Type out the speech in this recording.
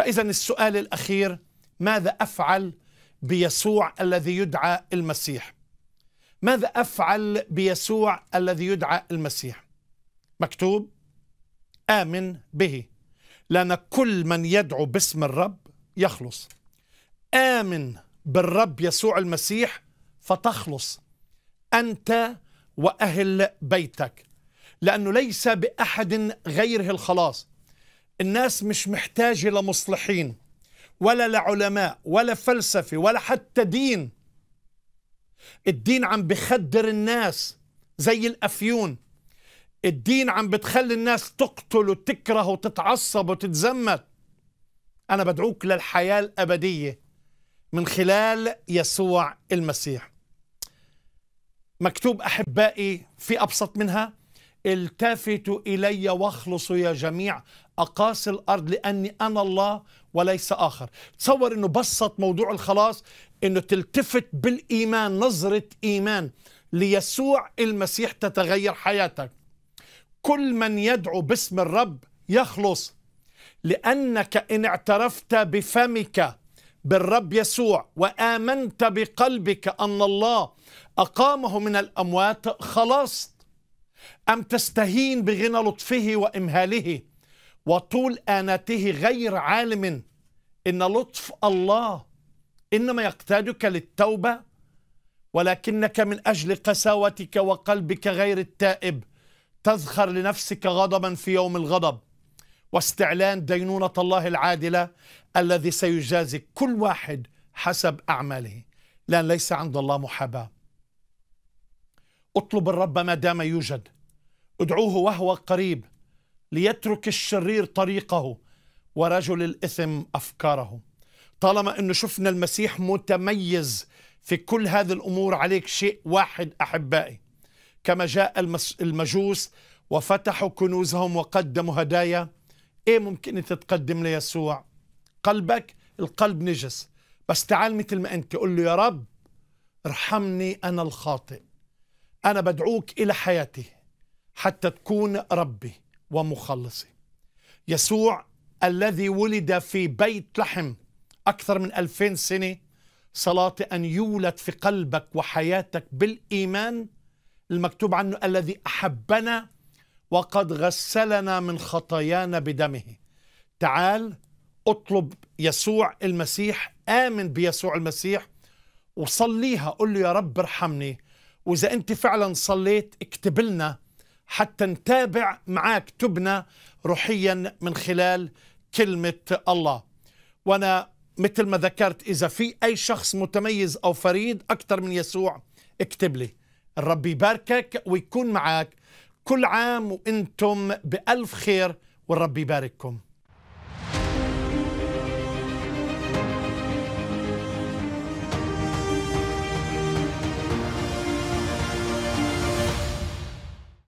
فإذا السؤال الأخير ماذا أفعل بيسوع الذي يدعى المسيح ماذا أفعل بيسوع الذي يدعى المسيح مكتوب آمن به لأن كل من يدعو باسم الرب يخلص آمن بالرب يسوع المسيح فتخلص أنت وأهل بيتك لأنه ليس بأحد غيره الخلاص الناس مش محتاجة لمصلحين ولا لعلماء ولا فلسفة ولا حتى دين الدين عم بخدر الناس زي الأفيون الدين عم بتخلي الناس تقتل وتكره وتتعصب وتتزمت أنا بدعوك للحياة الأبدية من خلال يسوع المسيح مكتوب أحبائي في أبسط منها التفتوا إلي واخلصوا يا جميع أقاصي الأرض لأني أنا الله وليس آخر تصور أنه بسط موضوع الخلاص أنه تلتفت بالإيمان نظرة إيمان ليسوع المسيح تتغير حياتك كل من يدعو باسم الرب يخلص لأنك إن اعترفت بفمك بالرب يسوع وآمنت بقلبك أن الله أقامه من الأموات خلصت أم تستهين بغنى لطفه وإمهاله وطول آنته غير عالم إن لطف الله إنما يقتادك للتوبة ولكنك من أجل قساوتك وقلبك غير التائب تذخر لنفسك غضبا في يوم الغضب واستعلان دينونة الله العادلة الذي سيجازي كل واحد حسب أعماله لأن ليس عند الله محاباه اطلب الرب ما دام يوجد ادعوه وهو قريب ليترك الشرير طريقه ورجل الإثم أفكاره طالما أنه شفنا المسيح متميز في كل هذه الأمور عليك شيء واحد أحبائي كما جاء المجوس وفتحوا كنوزهم وقدموا هدايا إيه ممكن تتقدم ليسوع قلبك القلب نجس بس تعال مثل ما أنت قل له يا رب ارحمني أنا الخاطئ أنا بدعوك إلى حياتي حتى تكون ربي ومخلصي يسوع الذي ولد في بيت لحم أكثر من ألفين سنة صلاتي أن يولد في قلبك وحياتك بالإيمان المكتوب عنه الذي أحبنا وقد غسلنا من خطايانا بدمه تعال اطلب يسوع المسيح آمن بيسوع المسيح وصليها قل له يا رب ارحمني واذا انت فعلا صليت اكتب لنا حتى نتابع معك تبنى روحيا من خلال كلمه الله وانا مثل ما ذكرت اذا في اي شخص متميز او فريد اكثر من يسوع اكتب لي الرب يباركك ويكون معك كل عام وانتم بالف خير والرب يبارككم